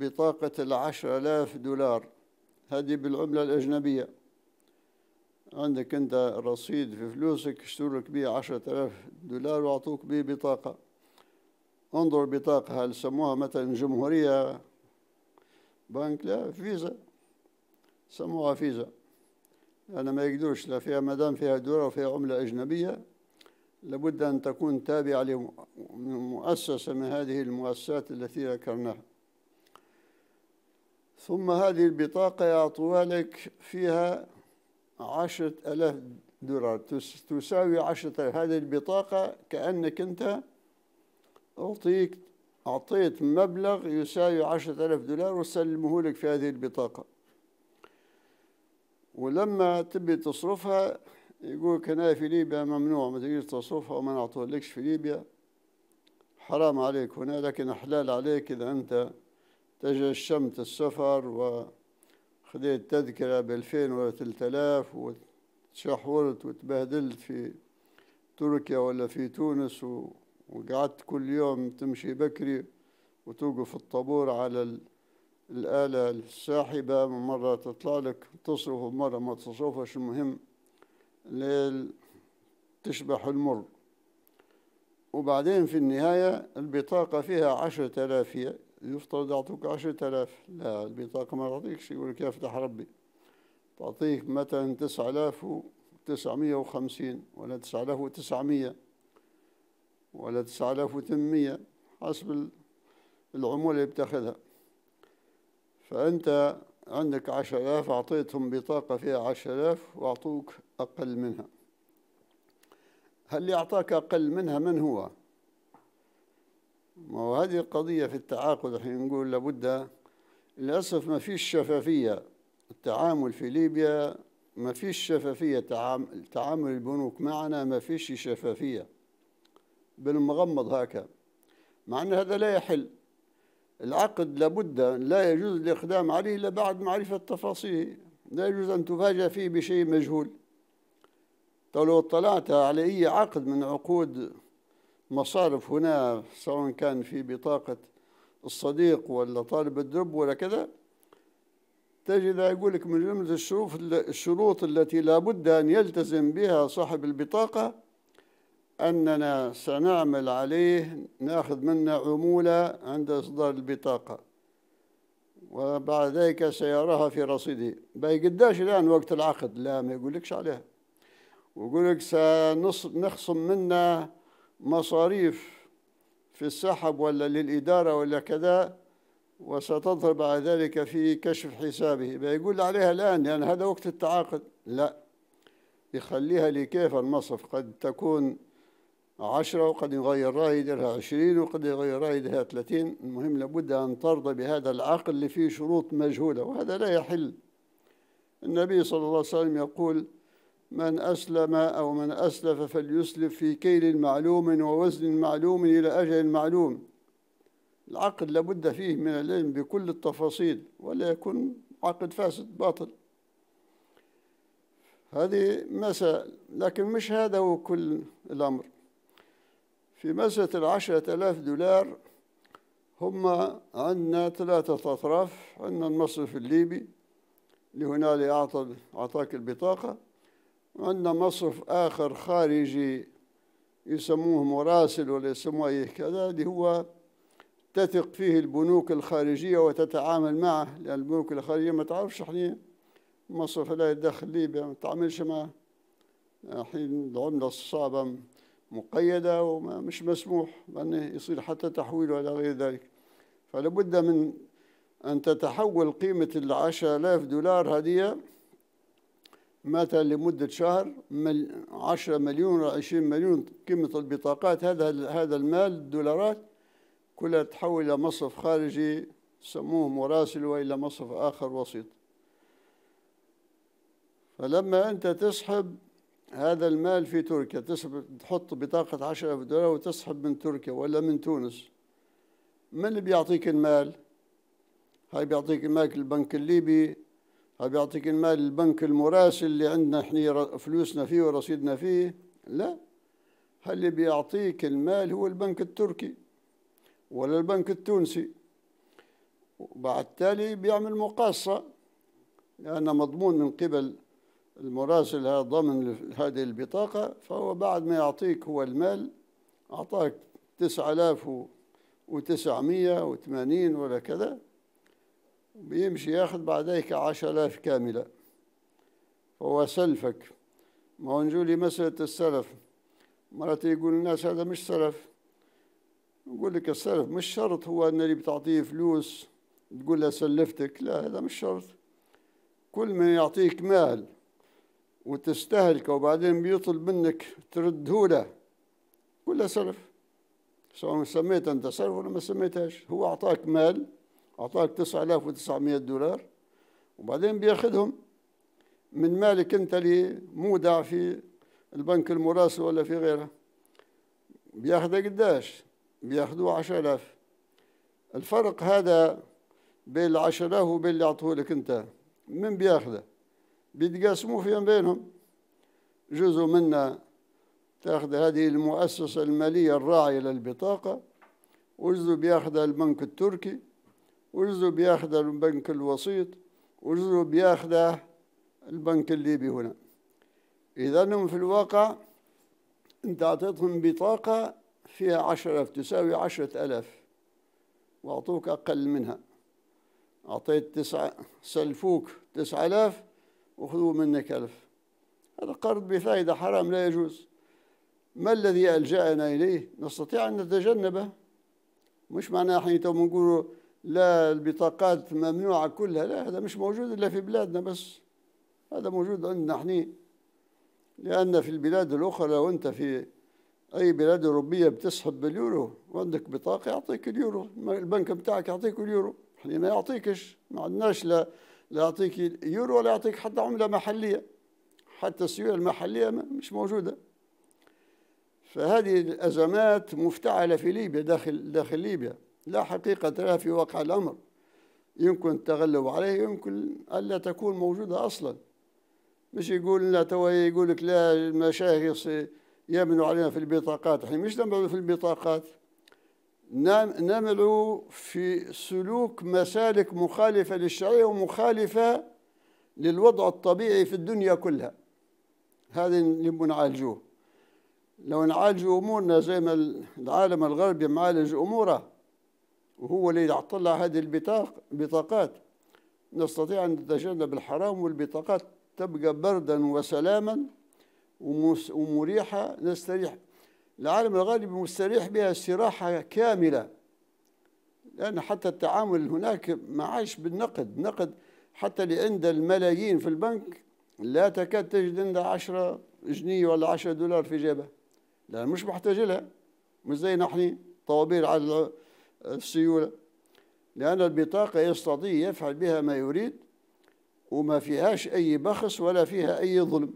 بطاقة العشر آلاف دولار هذه بالعملة الأجنبية عندك أنت رصيد في فلوسك اشتروا لك بيه عشرة آلاف دولار وأعطوك بيه بطاقة انظر بطاقة هل سموها مثلا جمهورية بنك لا فيزا سموها فيزا أنا ما يقدرش لا فيها مدام فيها دولار وفيها عملة أجنبية لابد أن تكون تابعة لمؤسسة من هذه المؤسسات التي ذكرناها ثم هذه البطاقة يعطوها لك فيها عشرة ألاف دولار تساوي عشرة ألاف هذه البطاقة كأنك أنت أعطيك أعطيت مبلغ يساوي عشرة ألاف دولار وسلمه لك في هذه البطاقة ولما تبي تصرفها يقول لك أنا في ليبيا ممنوع ما تقدرش تصرفها وما نعطوها لكش في ليبيا حرام عليك هنا لكن حلال عليك إذا أنت تجشمت السفر وخديت تذكرة بألفين ولا آلاف وتشحورت وتبهدلت في تركيا ولا في تونس وقعدت كل يوم تمشي بكري وتوقف الطابور على الآلة الساحبة مرة تطلع لك تصرف ومرة ما تصرفش المهم ليل تشبح المر وبعدين في النهاية البطاقة فيها عشرة آلاف يفترض يعطوك عشرة آلاف لا البطاقة ما تعطيكش يقول لك يفتح ربي تعطيك مثلا تسعة آلاف وتسعمية وخمسين ولا تسعة آلاف وتسعمية ولا تسعة آلاف وثمانمية حسب العمولة اللي بتاخذها فأنت عندك عشر آلاف أعطيتهم بطاقة فيها عشر آلاف وأعطوك أقل منها هل اللي أعطاك أقل منها من هو؟ ما هو هذه القضية في التعاقد احنا نقول لابد للأسف ما فيش شفافية التعامل في ليبيا ما فيش شفافية تعامل البنوك معنا ما فيش شفافية بالمغمض هكا مع أن هذا لا يحل العقد لابد لا يجوز الإقدام عليه إلا بعد معرفة تفاصيله لا يجوز أن تفاجأ فيه بشيء مجهول طيب لو اطلعت على أي عقد من عقود مصارف هنا سواء كان في بطاقة الصديق ولا طالب الدرب ولا كذا تجد يقول لك من جملة الشروط الشروط التي لابد أن يلتزم بها صاحب البطاقة أننا سنعمل عليه ناخذ منه عمولة عند إصدار البطاقة وبعد ذلك سيراها في رصيده باي قداش الآن وقت العقد لا ما يقولكش عليها ويقول لك سنخصم منه مصاريف في السحب ولا للإدارة ولا كذا وستظهر بعد ذلك في كشف حسابه بيقول عليها الآن يعني هذا وقت التعاقد لا يخليها لكيف المصرف قد تكون عشرة وقد يغير رأي يديرها عشرين وقد يغير رأي يديرها ثلاثين المهم لابد أن ترضى بهذا العقل اللي فيه شروط مجهولة وهذا لا يحل النبي صلى الله عليه وسلم يقول من أسلم أو من أسلف فليسلف في كيل معلوم ووزن معلوم إلى أجل معلوم العقد لابد فيه من العلم بكل التفاصيل ولا يكون عقد فاسد باطل هذه مسائل لكن مش هذا هو كل الأمر في مسألة العشرة آلاف دولار هم عندنا ثلاثة أطراف عندنا المصرف الليبي اللي هنا اللي أعطى أعطاك البطاقة عندنا مصرف آخر خارجي يسموه مراسل ولا يسموه كذا اللي هو تثق فيه البنوك الخارجية وتتعامل معه لأن البنوك الخارجية ما تعرفش احنا مصرف لا يدخل ليبيا ما تعملش معه الحين العملة الصعبة مقيدة ومش مسموح بأنه يصير حتى تحويل ولا غير ذلك فلابد من أن تتحول قيمة العشرة آلاف دولار هذه مات لمدة شهر 10 مليون 20 مليون قيمة البطاقات هذا هذا المال الدولارات كلها تحول إلى مصرف خارجي سموه مراسل وإلى مصرف آخر وسيط فلما أنت تسحب هذا المال في تركيا تسحب تحط بطاقة عشرة ألف دولار وتسحب من تركيا ولا من تونس من اللي بيعطيك المال؟ هاي بيعطيك المال البنك الليبي بيعطيك المال البنك المراسل اللي عندنا احنا فلوسنا فيه ورصيدنا فيه لا اللي بيعطيك المال هو البنك التركي ولا البنك التونسي وبعد تالي بيعمل مقاصة لأن مضمون من قبل المراسل هذا ضمن هذه البطاقة فهو بعد ما يعطيك هو المال أعطاك تسعة آلاف وتسعمية وثمانين ولا كذا بيمشي ياخذ بعديك عشر آلاف كاملة فهو سلفك ما هو نجولي مسألة السلف مرات يقول الناس هذا مش سلف نقول لك السلف مش شرط هو أن اللي بتعطيه فلوس تقول له سلفتك لا هذا مش شرط كل من يعطيك مال وتستهلكه وبعدين بيطلب منك ترده له كله سلف سواء سميت انت سلف ولا ما سميتهاش هو اعطاك مال أعطاك 9900 دولار وبعدين بياخذهم من مالك أنت اللي مودع في البنك المراسل ولا في غيره بياخذه قداش؟ بياخذوه 10000 الفرق هذا بين العشرة وبين اللي عطهولك أنت من بياخذه بيتقاسموا فيما بينهم جزء منا تاخذ هذه المؤسسة المالية الراعية للبطاقة وجزء بياخذها البنك التركي وجزء بياخذ البنك الوسيط وجزء بياخذ البنك الليبي هنا إذا هم في الواقع أنت أعطيتهم بطاقة فيها عشرة تساوي عشرة ألاف وأعطوك أقل منها أعطيت تسعة سلفوك تسعة آلاف وخذوا منك ألف هذا قرض بفائدة حرام لا يجوز ما الذي ألجأنا إليه نستطيع أن نتجنبه مش معناه حين نقولوا لا البطاقات ممنوعة كلها لا هذا مش موجود إلا في بلادنا بس هذا موجود عندنا احنا لأن في البلاد الأخرى لو أنت في أي بلاد أوروبية بتسحب باليورو وعندك بطاقة يعطيك اليورو البنك بتاعك يعطيك اليورو احنا ما يعطيكش ما عندناش لا لا يعطيك يورو ولا يعطيك حتى عملة محلية حتى السيولة المحلية مش موجودة فهذه الأزمات مفتعلة في ليبيا داخل داخل ليبيا لا حقيقة لها في واقع الأمر يمكن التغلب عليه يمكن ألا تكون موجودة أصلا مش يقول لنا توا يقول لك لا المشايخ يمنوا علينا في البطاقات احنا مش نملوا في البطاقات نملوا في سلوك مسالك مخالفة للشريعة ومخالفة للوضع الطبيعي في الدنيا كلها هذا اللي نعالجوه لو نعالج أمورنا زي ما العالم الغربي معالج أموره وهو اللي يطلع هذه البطاق بطاقات نستطيع أن نتجنب الحرام والبطاقات تبقى بردا وسلاما ومريحة نستريح العالم الغالب مستريح بها استراحة كاملة لأن حتى التعامل هناك ما عاش بالنقد نقد حتى اللي عنده الملايين في البنك لا تكاد تجد عنده 10 جنيه ولا 10 دولار في جيبه لأن مش محتاج لها مش زي نحن طوابير على السيولة لأن البطاقة يستطيع يفعل بها ما يريد وما فيهاش أي بخس ولا فيها أي ظلم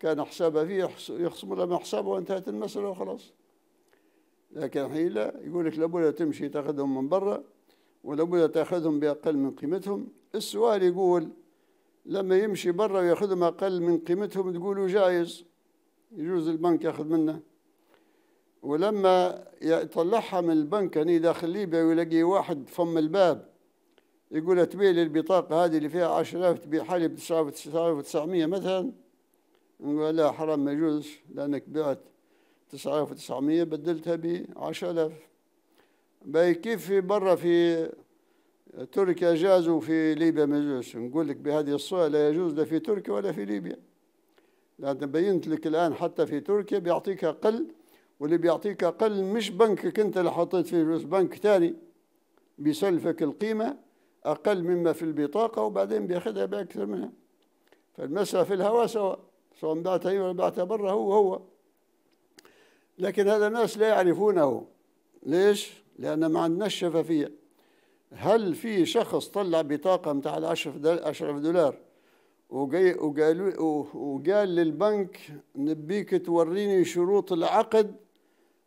كان حسابها فيه يخصم لما حسابه وانتهت المسألة وخلاص لكن حين لا يقول لك لابد تمشي تاخذهم من برا ولابد تاخذهم بأقل من قيمتهم السؤال يقول لما يمشي برا وياخذهم أقل من قيمتهم تقولوا جايز يجوز البنك ياخذ منه ولما يطلعها من البنك أني يعني داخل ليبيا ويلاقي واحد فم الباب يقول تبيع لي البطاقة هذه اللي فيها 10000 تبيعها لي ب 9900 مثلا نقول لا حرام ما يجوزش لأنك بعت 9900 بدلتها ب 10000 باي كيف في برا في تركيا جاز وفي ليبيا ما يجوزش نقول لك بهذه الصورة لا يجوز لا في تركيا ولا في ليبيا لأن بينت لك الآن حتى في تركيا بيعطيك أقل واللي بيعطيك أقل مش بنكك أنت اللي حطيت فيه فلوس بنك تاني بيسلفك القيمة أقل مما في البطاقة وبعدين بياخدها بأكثر منها فالمسألة في الهواء سواء سواء بعتها هنا ولا بعتها برا هو هو لكن هذا الناس لا يعرفونه ليش؟ لأن ما عندناش شفافية هل في شخص طلع بطاقة متاع العشرة دولار وقال وقال للبنك نبيك توريني شروط العقد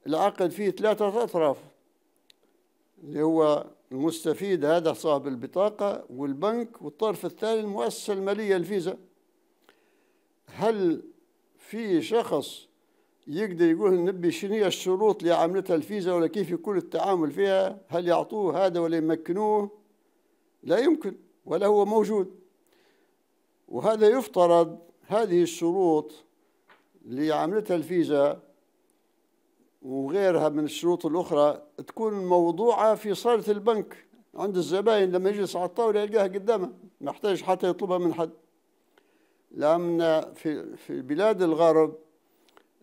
العقد فيه ثلاثة أطراف اللي هو المستفيد هذا صاحب البطاقة والبنك والطرف الثاني المؤسسة المالية الفيزا هل في شخص يقدر يقول نبي شنو هي الشروط اللي عملتها الفيزا ولا كيف يكون التعامل فيها هل يعطوه هذا ولا يمكنوه لا يمكن ولا هو موجود وهذا يفترض هذه الشروط اللي عملتها الفيزا وغيرها من الشروط الأخرى تكون موضوعة في صالة البنك عند الزباين لما يجلس على الطاولة يلقاها قدامه ما يحتاج حتى يطلبها من حد لأن في, في بلاد الغرب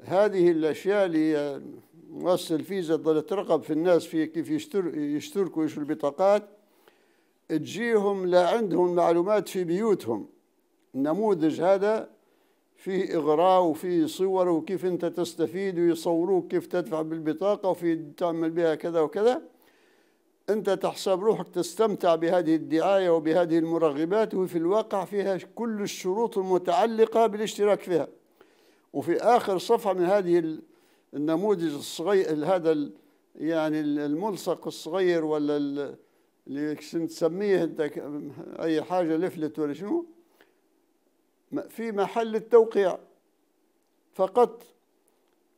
هذه الأشياء اللي مؤسسة الفيزا تظل ترقب في الناس في كيف يشتركوا يشتروا البطاقات تجيهم لا عندهم معلومات في بيوتهم النموذج هذا في إغراء وفي صور وكيف أنت تستفيد ويصوروك كيف تدفع بالبطاقة وفي تعمل بها كذا وكذا أنت تحسب روحك تستمتع بهذه الدعاية وبهذه المرغبات وفي الواقع فيها كل الشروط المتعلقة بالاشتراك فيها وفي آخر صفحة من هذه النموذج الصغير هذا يعني الملصق الصغير ولا اللي تسميه أنت أي حاجة لفلت ولا شنو في محل التوقيع فقط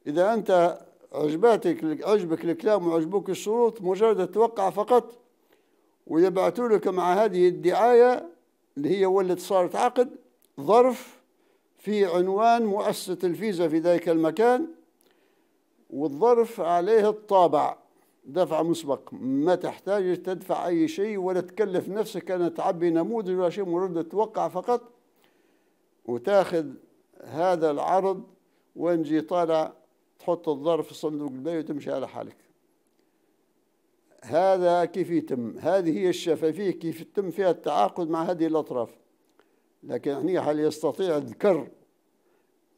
إذا أنت عجباتك عجبك الكلام وعجبوك الشروط مجرد توقع فقط ويبعثوا لك مع هذه الدعاية اللي هي ولت صارت عقد ظرف في عنوان مؤسسة الفيزا في ذلك المكان والظرف عليه الطابع دفع مسبق ما تحتاج تدفع أي شيء ولا تكلف نفسك أن تعبي نموذج ولا شيء مجرد توقع فقط وتاخذ هذا العرض ونجي طالع تحط الظرف في صندوق البي وتمشي على حالك هذا كيف يتم هذه هي الشفافية كيف يتم فيها التعاقد مع هذه الأطراف لكن هني هل يستطيع الذكر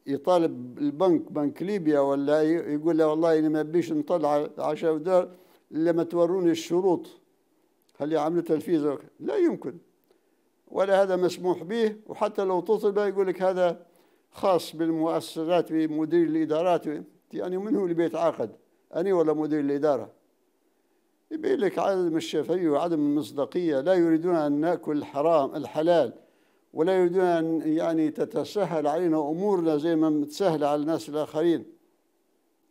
يطالب البنك بنك ليبيا ولا يقول له والله أنا ما بيش نطلع عشاء ودار إلا ما توروني الشروط هل يعملوا تنفيذ لا يمكن ولا هذا مسموح به وحتى لو تطلب يقول لك هذا خاص بالمؤسسات بمدير الإدارات يعني من هو اللي بيتعاقد أنا ولا مدير الإدارة يبين لك عدم الشافعية وعدم المصداقية لا يريدون أن نأكل الحرام الحلال ولا يريدون أن يعني تتسهل علينا أمورنا زي ما متسهل على الناس الآخرين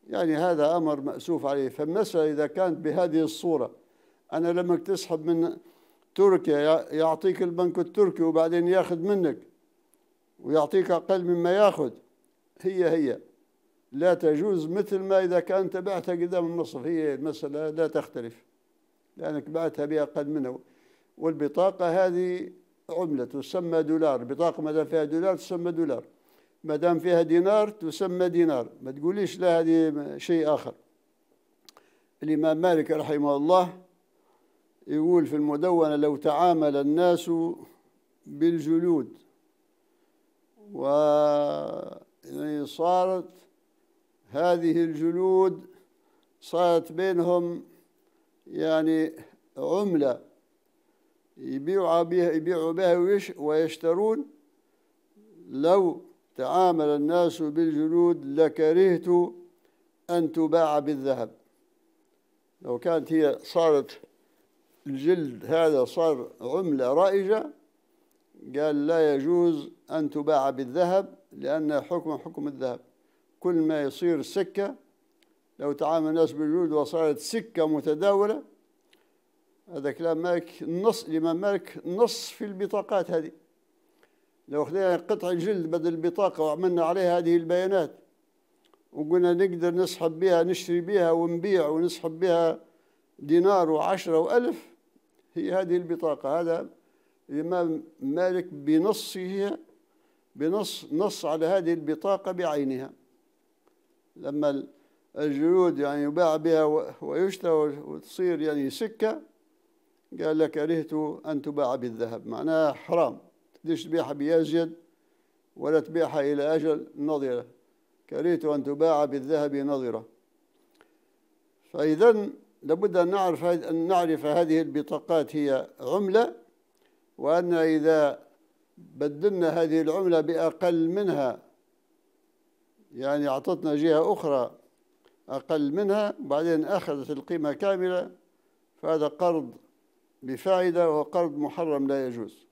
يعني هذا أمر مأسوف عليه فالمسألة إذا كانت بهذه الصورة أنا لما تسحب من تركيا يعطيك البنك التركي وبعدين ياخذ منك ويعطيك أقل مما ياخذ هي هي لا تجوز مثل ما إذا كان بعتها قدام المصرف هي المسألة لا تختلف لأنك بعتها بأقل منه والبطاقة هذه عملة تسمى دولار بطاقة ما دام فيها دولار تسمى دولار ما دام فيها دينار تسمى دينار ما تقوليش لا هذه شيء آخر الإمام مالك رحمه الله يقول في المدونة لو تعامل الناس بالجلود و يعني صارت هذه الجلود صارت بينهم يعني عملة يبيعوا بها يبيعوا بها ويشترون لو تعامل الناس بالجلود لكرهت أن تباع بالذهب لو كانت هي صارت الجلد هذا صار عملة رائجة قال لا يجوز أن تباع بالذهب لأن حكم حكم الذهب كل ما يصير سكة لو تعامل الناس بالجلد وصارت سكة متداولة هذا كلام مالك نص الإمام مالك نص في البطاقات هذه لو خلينا قطع الجلد بدل البطاقة وعملنا عليها هذه البيانات وقلنا نقدر نسحب بها نشتري بها ونبيع ونسحب بها دينار وعشرة وألف هي هذه البطاقة هذا الإمام مالك بنصه بنص نص على هذه البطاقة بعينها لما الجلود يعني يباع بها ويشترى وتصير يعني سكة قال لك كرهت أن تباع بالذهب معناها حرام تديش تبيعها بيزيد ولا تبيعها إلى أجل نظرة كرهت أن تباع بالذهب نظرة فإذا لابد أن نعرف أن نعرف هذه البطاقات هي عملة وأن إذا بدلنا هذه العملة بأقل منها يعني أعطتنا جهة أخرى أقل منها بعدين أخذت القيمة كاملة فهذا قرض بفائدة وقرض قرض محرم لا يجوز